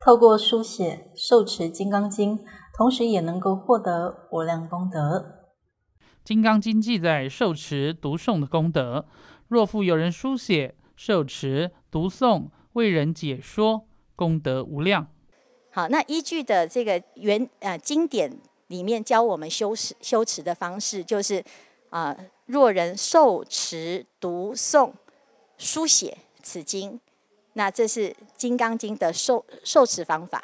透过书写、受持《金刚经》，同时也能够获得无量功德。《金刚经》记载，受持、读诵的功德，若复有人书写、受持、读诵、为人解说，功德无量。好，那依据的这个原呃经典里面教我们修持、修持的方式，就是啊，若人受持、读诵、书写此经。那这是《金刚经》的受受持方法，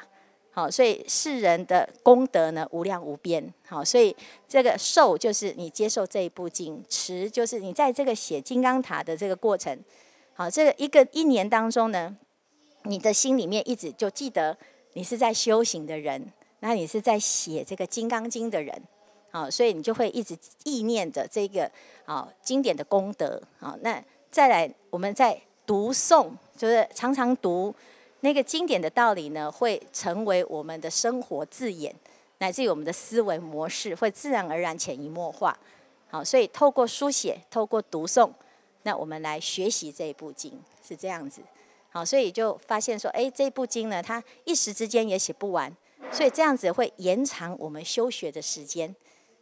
好，所以世人的功德呢无量无边，好，所以这个受就是你接受这一部经，持就是你在这个写《金刚塔》的这个过程，好，这个一个一年当中呢，你的心里面一直就记得你是在修行的人，那你是在写这个《金刚经》的人，好，所以你就会一直意念着这个好经典的功德，好，那再来我们再读诵就是常常读那个经典的道理呢，会成为我们的生活字眼，乃至于我们的思维模式会自然而然潜移默化。好，所以透过书写，透过读诵，那我们来学习这部经是这样子。好，所以就发现说，哎，这部经呢，它一时之间也写不完，所以这样子会延长我们修学的时间。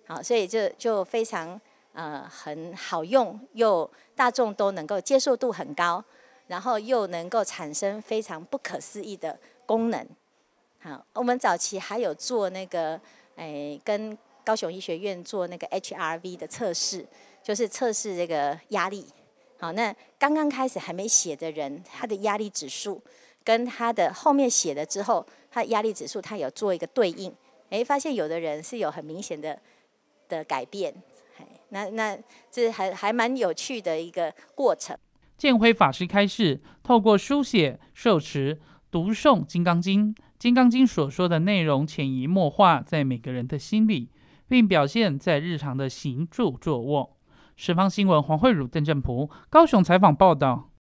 好，所以就就非常。呃，很好用，又大众都能够接受度很高，然后又能够产生非常不可思议的功能。好，我们早期还有做那个，哎，跟高雄医学院做那个 HRV 的测试，就是测试这个压力。好，那刚刚开始还没写的人，他的压力指数跟他的后面写了之后，他的压力指数他有做一个对应，哎，发现有的人是有很明显的的改变。那那这还还蛮有趣的一个过程。建辉法师开示，透过书写、授持、读诵《金刚经》，《金刚经》所说的内容潜移默化在每个人的心里，并表现在日常的行住坐卧。《》。《》。《》。《》。《》。《》。《》。《》。《》。《》。《》。《》。《》。《》。《》。《》。《》。《》。《》。《》。《》。《》。《》。《》。《》。《》。《》。《》。《》。《》。《》。《》。《》。《》。《》。《》。《》。《》。《》。《》。《》。《》。《》。《》。《》。《》。《》。《》。《》。《》。《》。《》。《》。《》。《》。《》。《》。《》。《》。《》。《》。《》。《》。《》。《》。《》。《》。新闻黄慧邓普，高雄采访报道。